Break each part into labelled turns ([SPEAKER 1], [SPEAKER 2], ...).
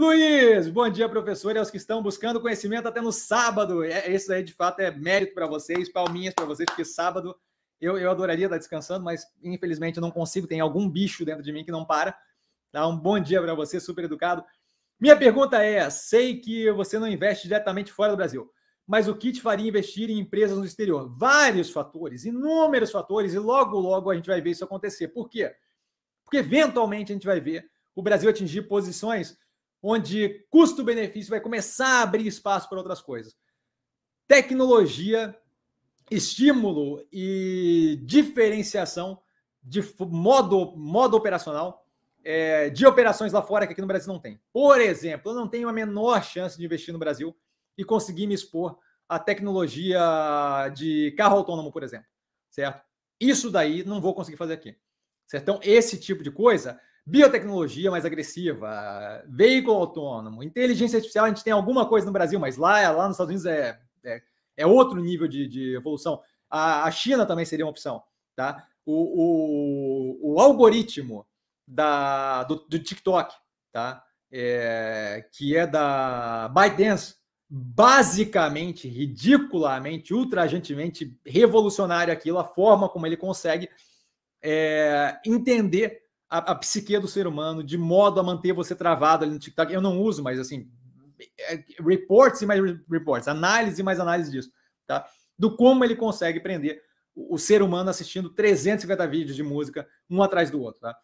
[SPEAKER 1] Luiz, bom dia, professor, e aos que estão buscando conhecimento até no sábado. É, isso aí, de fato, é mérito para vocês, palminhas para vocês, porque sábado eu, eu adoraria estar descansando, mas infelizmente eu não consigo, tem algum bicho dentro de mim que não para. Tá, um bom dia para você, super educado. Minha pergunta é: sei que você não investe diretamente fora do Brasil, mas o que te faria investir em empresas no exterior? Vários fatores, inúmeros fatores, e logo, logo a gente vai ver isso acontecer. Por quê? Porque eventualmente a gente vai ver o Brasil atingir posições onde custo-benefício vai começar a abrir espaço para outras coisas. Tecnologia, estímulo e diferenciação de modo, modo operacional é, de operações lá fora que aqui no Brasil não tem. Por exemplo, eu não tenho a menor chance de investir no Brasil e conseguir me expor à tecnologia de carro autônomo, por exemplo, certo? Isso daí não vou conseguir fazer aqui. Certo? Então, esse tipo de coisa biotecnologia mais agressiva, veículo autônomo, inteligência artificial, a gente tem alguma coisa no Brasil, mas lá, lá nos Estados Unidos é, é, é outro nível de, de evolução. A, a, China também seria uma opção. Tá? O, o, o algoritmo da, do, do TikTok, tá? É, que é da ByteDance, basicamente, ridiculamente, ultrajantemente revolucionário aquilo, a forma como ele consegue é, entender a, a psique do ser humano de modo a manter você travado ali no TikTok. Eu não uso, mas assim, é, reports e mais reports, análise e mais análise disso, tá? Do como ele consegue prender o, o ser humano assistindo 350 vídeos de música um atrás do outro, tá?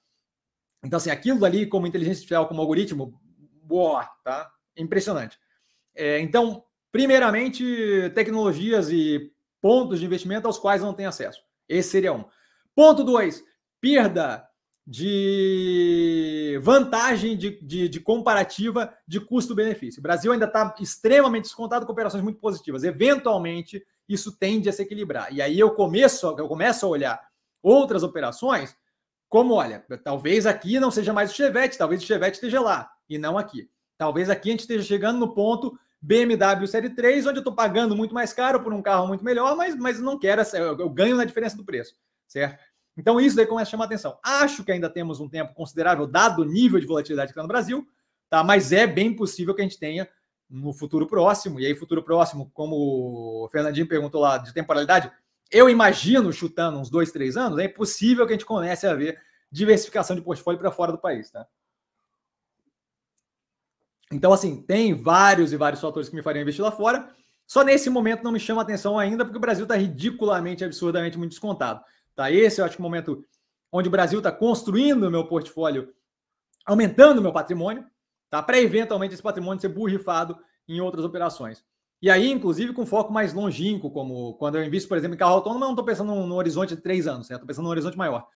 [SPEAKER 1] Então, assim, aquilo ali como inteligência artificial, como algoritmo, boa, tá? Impressionante. É, então, primeiramente, tecnologias e pontos de investimento aos quais não tem acesso. Esse seria um. Ponto dois, perda de vantagem de, de, de comparativa de custo-benefício. O Brasil ainda está extremamente descontado com operações muito positivas. Eventualmente, isso tende a se equilibrar. E aí eu começo, eu começo a olhar outras operações como, olha, talvez aqui não seja mais o Chevette, talvez o Chevette esteja lá e não aqui. Talvez aqui a gente esteja chegando no ponto BMW Série 3, onde eu estou pagando muito mais caro por um carro muito melhor, mas, mas não quero essa, eu, eu ganho na diferença do preço, certo? Então isso daí começa a chamar a atenção. Acho que ainda temos um tempo considerável, dado o nível de volatilidade que está no Brasil, tá? mas é bem possível que a gente tenha no futuro próximo, e aí futuro próximo, como o Fernandinho perguntou lá de temporalidade, eu imagino, chutando uns dois, três anos, é possível que a gente comece a ver diversificação de portfólio para fora do país, tá? Então, assim, tem vários e vários fatores que me fariam investir lá fora. Só nesse momento não me chama atenção ainda, porque o Brasil está ridiculamente, absurdamente muito descontado. Tá? Esse eu acho que é o momento onde o Brasil está construindo o meu portfólio, aumentando o meu patrimônio, tá? para eventualmente esse patrimônio ser burrifado em outras operações. E aí, inclusive, com foco mais longínquo, como quando eu invisto, por exemplo, em carro autônomo, eu não estou pensando no num horizonte de três anos, né? estou pensando num horizonte maior.